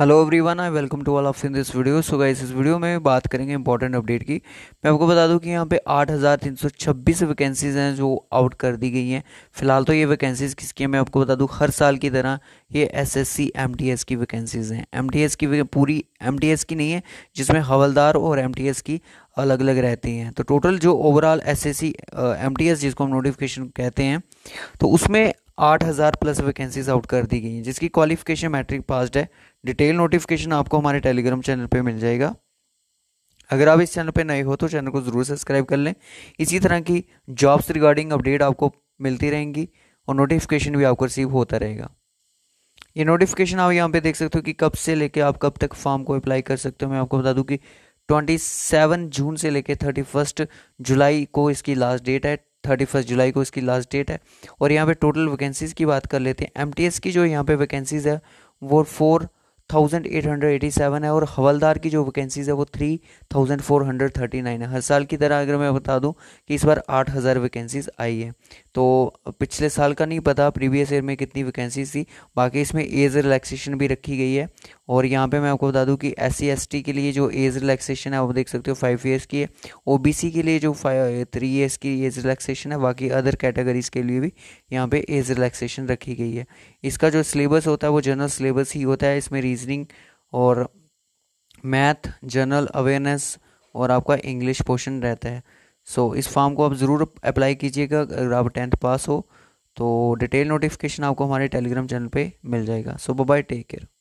hello everyone I welcome to all of in this video so guys इस video में बात करेंगे important update की मैं आपको बता दूं कि यहाँ पे 8,326 वैकेंसीज़ हैं जो आउट कर दी गई हैं फिलहाल तो ये वैकेंसीज़ किसकी हैं मैं आपको बता दूं हर साल की तरह ये एसएससी एमटीएस की वैकेंसीज़ हैं एम की पूरी एम की नहीं है जिसमें हवलदार और एम की अलग अलग रहती हैं तो टोटल जो overall S S C M T S जिसको हम नोटिफिकेशन कहते हैं तो उसमें आठ हज़ार प्लस वैकेंसीज आउट कर दी गई हैं जिसकी क्वालिफिकेशन मैट्रिक पास्ड है डिटेल नोटिफिकेशन आपको हमारे टेलीग्राम चैनल पे मिल जाएगा अगर आप इस चैनल पे नए हो तो चैनल को ज़रूर सब्सक्राइब कर लें इसी तरह की जॉब्स रिगार्डिंग अपडेट आपको मिलती रहेंगी और नोटिफिकेशन भी आपको रिसीव होता रहेगा ये नोटिफिकेशन आप यहाँ पे देख सकते हो कि कब से लेके आप कब तक फॉर्म को अप्लाई कर सकते हो मैं आपको बता दूँ कि 27 जून से लेके 31 जुलाई को इसकी लास्ट डेट है थर्टी फर्स्ट जुलाई को इसकी लास्ट डेट है और यहाँ पे टोटल वैकेंसीज़ की बात कर लेते हैं एम की जो यहाँ पे वैकेंसीज़ है वो four thousand eight hundred eighty seven है और हवलदार की जो वैकेंसीज है वो three thousand four hundred thirty nine है हर साल की तरह अगर मैं बता दूं कि इस बार आठ हज़ार वैकेंसीज आई है तो पिछले साल का नहीं पता प्रीवियस ईयर में कितनी वैकेंसीज थी बाकी इसमें एज रिलैक्सेशन भी रखी गई है और यहाँ पे मैं आपको बता दूँ कि एस सी के लिए जो एज रिलैक्सेशन है आप देख सकते हो फाइव ईयर्स की है ओ के लिए जो फाइव थ्री ईयर्स की एज रिलैक्सेशन है बाकी अदर कैटेगरीज के लिए भी यहाँ पे एज रिलैक्सेशन रखी गई है इसका जो सिलेबस होता है वो जनरल सिलेबस ही होता है इसमें रीजनिंग और मैथ जनरल अवेयरनेस और आपका इंग्लिश पोर्शन रहता है सो so, इस फॉर्म को आप ज़रूर अप्लाई कीजिएगा अगर आप टेंथ पास हो तो डिटेल नोटिफिकेशन आपको हमारे टेलीग्राम चैनल पे मिल जाएगा सो बाय टेक केयर